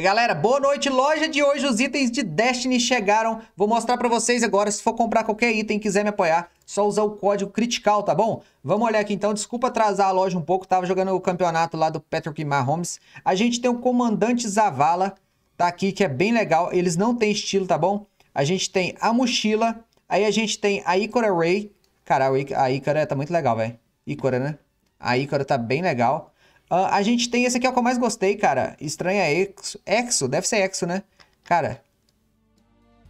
Galera, boa noite. Loja de hoje, os itens de Destiny chegaram. Vou mostrar pra vocês agora. Se for comprar qualquer item e quiser me apoiar, só usar o código critical, tá bom? Vamos olhar aqui então. Desculpa atrasar a loja um pouco. Tava jogando o campeonato lá do Patrick Mahomes. A gente tem o Comandante Zavala, tá aqui, que é bem legal. Eles não têm estilo, tá bom? A gente tem a mochila. Aí a gente tem a Icora Ray. Cara, a Icora tá muito legal, velho. Icora, né? A Icora tá bem legal. Uh, a gente tem esse aqui, é o que eu mais gostei, cara. Estranha Exo. Exo, deve ser Exo, né? Cara.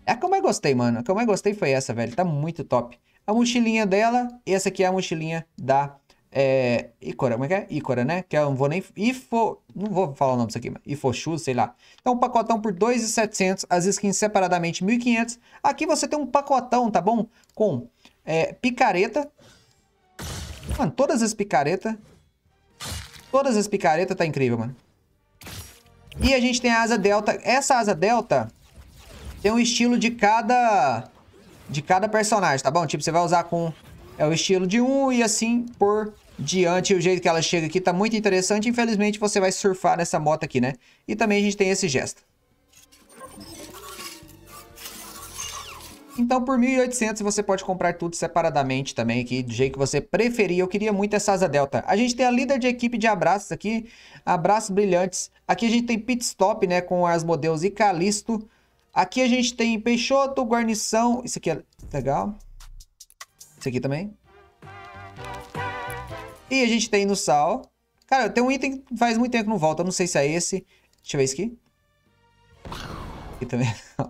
É a que eu mais gostei, mano. A que eu mais gostei foi essa, velho. Tá muito top. A mochilinha dela. E essa aqui é a mochilinha da é, Icora, como é que é? Icora, né? Que eu não vou nem... Ifo... Não vou falar o nome disso aqui, mas Ifochu, sei lá. Então, um pacotão por 2.700, as skins separadamente 1.500. Aqui você tem um pacotão, tá bom? Com é, picareta. Mano, todas as picaretas. Todas as picaretas tá incrível, mano. E a gente tem a asa delta. Essa asa delta tem um estilo de cada... De cada personagem, tá bom? Tipo, você vai usar com... É o estilo de um e assim por diante. O jeito que ela chega aqui tá muito interessante. Infelizmente, você vai surfar nessa moto aqui, né? E também a gente tem esse gesto. Então, por 1.800 você pode comprar tudo separadamente também aqui, do jeito que você preferir. Eu queria muito essa asa delta. A gente tem a líder de equipe de abraços aqui, abraços brilhantes. Aqui a gente tem pit stop, né, com as modelos e Calisto. Aqui a gente tem Peixoto, Guarnição. Isso aqui é legal. Isso aqui também. E a gente tem no sal. Cara, tem um item que faz muito tempo que não volta. Eu não sei se é esse. Deixa eu ver isso aqui. Aqui também. É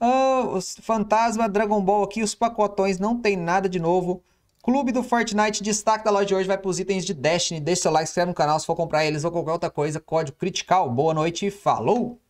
ah, os Fantasma, Dragon Ball aqui, os pacotões, não tem nada de novo. Clube do Fortnite, destaque da loja de hoje vai para os itens de Destiny. Deixa seu like, se inscreve no canal se for comprar eles ou qualquer outra coisa. Código Critical. Boa noite e falou!